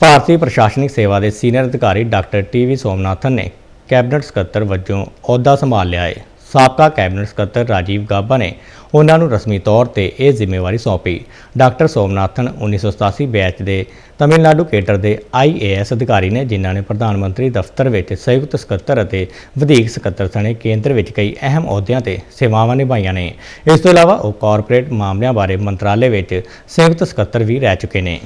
ਭਾਰਤੀ ਪ੍ਰਸ਼ਾਸਨਿਕ ਸੇਵਾ ਦੇ ਸੀਨੀਅਰ ਅਧਿਕਾਰੀ ਡਾਕਟਰ ਟੀਵੀ ਸੋਮਨਾਥਨ ਨੇ ਕੈਬਨਿਟ ਸਕੱਤਰ ਵਜੋਂ ਅਹੁਦਾ ਸੰਭਾਲ ਲਿਆ ਹੈ ਸਾਬਕਾ ਕੈਬਨਿਟ ਸਕੱਤਰ ਰਾਜੀਵ ਗਾਬਾ ਨੇ ਉਹਨਾਂ ਨੂੰ ਰਸਮੀ ਤੌਰ ਤੇ ਇਹ ਜ਼ਿੰਮੇਵਾਰੀ ਸੌਂਪੀ ਡਾਕਟਰ ਸੋਮਨਾਥਨ 1987 ਬੈਚ ਦੇ ਤਮਿਲਨਾਡੂ ਕੇਟਰ ਦੇ ਆਈਏਐਸ ਅਧਿਕਾਰੀ ਨੇ ਜਿਨ੍ਹਾਂ ਨੇ ਪ੍ਰਧਾਨ ਮੰਤਰੀ ਦਫ਼ਤਰ ਵਿੱਚ ਸੰਯੁਕਤ ਸਕੱਤਰ ਅਤੇ ਵਧੀਕ ਸਕੱਤਰ ਸਣੇ ਕੇਂਦਰ ਵਿੱਚ ਕਈ ਅਹਿਮ ਅਹੁਦਿਆਂ ਤੇ ਸੇਵਾਵਾਂ ਨਿਭਾਈਆਂ ਨੇ ਇਸ ਤੋਂ ਇਲਾਵਾ ਉਹ ਕਾਰਪੋਰੇਟ ਮਾਮਲਿਆਂ ਬਾਰੇ ਮੰਤਰਾਲੇ ਵਿੱਚ ਸੰਯੁਕਤ ਸਕੱਤਰ ਵੀ ਰਹਿ ਚੁੱਕੇ ਨੇ